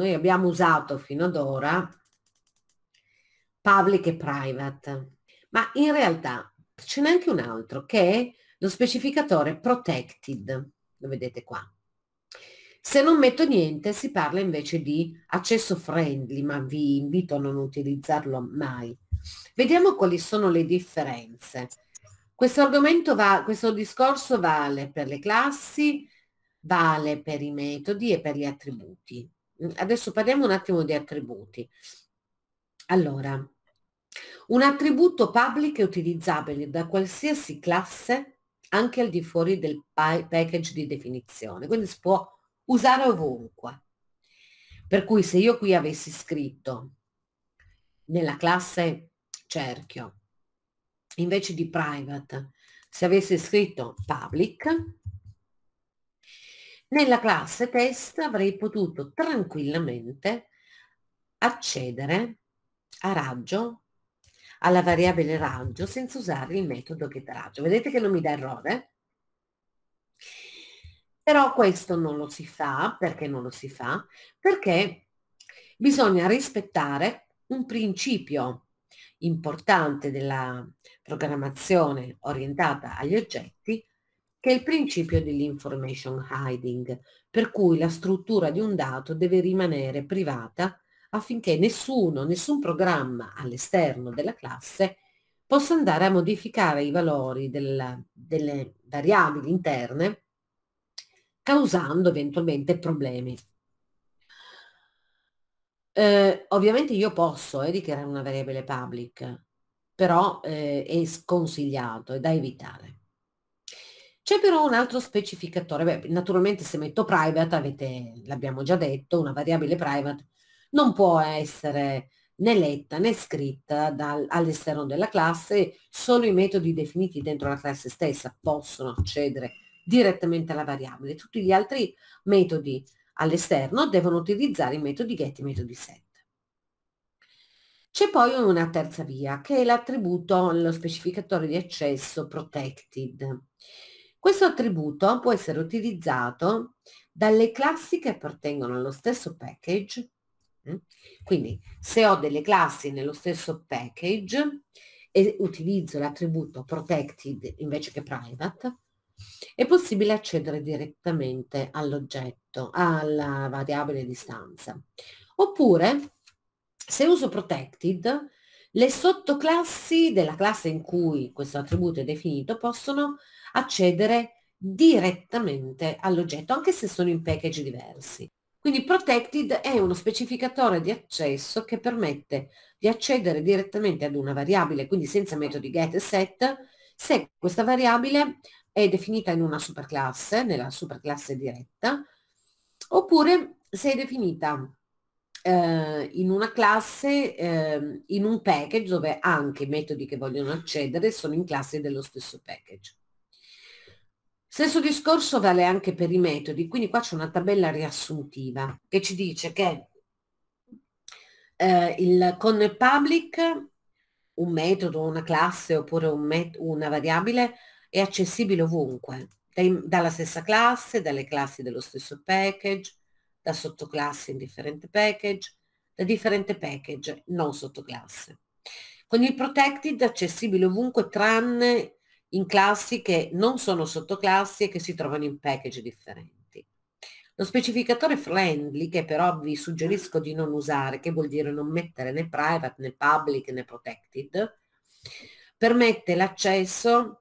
Noi abbiamo usato fino ad ora public e private, ma in realtà ce n'è anche un altro che è lo specificatore protected, lo vedete qua. Se non metto niente si parla invece di accesso friendly, ma vi invito a non utilizzarlo mai. Vediamo quali sono le differenze. Questo argomento va, questo discorso vale per le classi, vale per i metodi e per gli attributi adesso parliamo un attimo di attributi. Allora, un attributo public è utilizzabile da qualsiasi classe anche al di fuori del package di definizione, quindi si può usare ovunque. Per cui se io qui avessi scritto nella classe cerchio, invece di private, se avessi scritto public, nella classe test avrei potuto tranquillamente accedere a raggio, alla variabile raggio, senza usare il metodo getRaggio. Vedete che non mi dà errore? Però questo non lo si fa, perché non lo si fa? Perché bisogna rispettare un principio importante della programmazione orientata agli oggetti che è il principio dell'information hiding, per cui la struttura di un dato deve rimanere privata affinché nessuno, nessun programma all'esterno della classe possa andare a modificare i valori del, delle variabili interne causando eventualmente problemi. Eh, ovviamente io posso eh, dichiarare una variabile public, però eh, è sconsigliato, è da evitare. C'è però un altro specificatore, Beh, naturalmente se metto private, avete, l'abbiamo già detto, una variabile private non può essere né letta né scritta dal, all'esterno della classe, solo i metodi definiti dentro la classe stessa possono accedere direttamente alla variabile, tutti gli altri metodi all'esterno devono utilizzare i metodi get e i metodi set. C'è poi una terza via che è l'attributo, lo specificatore di accesso protected. Questo attributo può essere utilizzato dalle classi che appartengono allo stesso package. Mm? Quindi se ho delle classi nello stesso package e utilizzo l'attributo protected invece che private, è possibile accedere direttamente all'oggetto, alla variabile distanza. Oppure se uso protected le sottoclassi della classe in cui questo attributo è definito possono accedere direttamente all'oggetto, anche se sono in package diversi. Quindi Protected è uno specificatore di accesso che permette di accedere direttamente ad una variabile, quindi senza metodi get e set, se questa variabile è definita in una superclasse, nella superclasse diretta, oppure se è definita eh, in una classe, eh, in un package dove anche i metodi che vogliono accedere sono in classe dello stesso package. Stesso discorso vale anche per i metodi, quindi qua c'è una tabella riassuntiva che ci dice che eh, il, con il public un metodo, una classe oppure un una variabile è accessibile ovunque, dai, dalla stessa classe, dalle classi dello stesso package, da sottoclasse in differente package, da differente package non sottoclasse. Con il Protected accessibile ovunque tranne in classi che non sono sottoclassi e che si trovano in package differenti. Lo specificatore friendly, che però vi suggerisco di non usare, che vuol dire non mettere né private né public né protected, permette l'accesso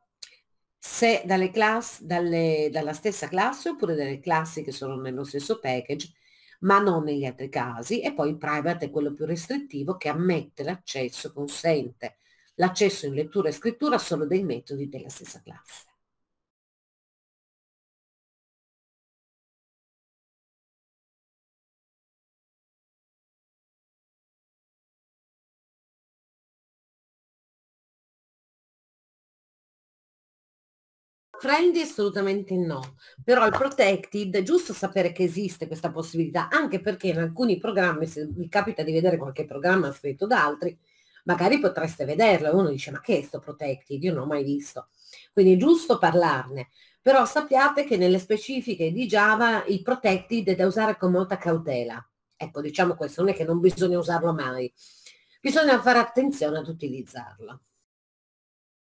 se dalle class, dalle, dalla stessa classe oppure dalle classi che sono nello stesso package, ma non negli altri casi. E poi il private è quello più restrittivo che ammette l'accesso, consente l'accesso in lettura e scrittura solo dei metodi della stessa classe. Trendy assolutamente no, però il protected è giusto sapere che esiste questa possibilità, anche perché in alcuni programmi, se vi capita di vedere qualche programma scritto da altri, magari potreste vederlo e uno dice ma che è sto protected? Io non ho mai visto. Quindi è giusto parlarne, però sappiate che nelle specifiche di Java il protected è da usare con molta cautela. Ecco, diciamo questo, non è che non bisogna usarlo mai, bisogna fare attenzione ad utilizzarlo.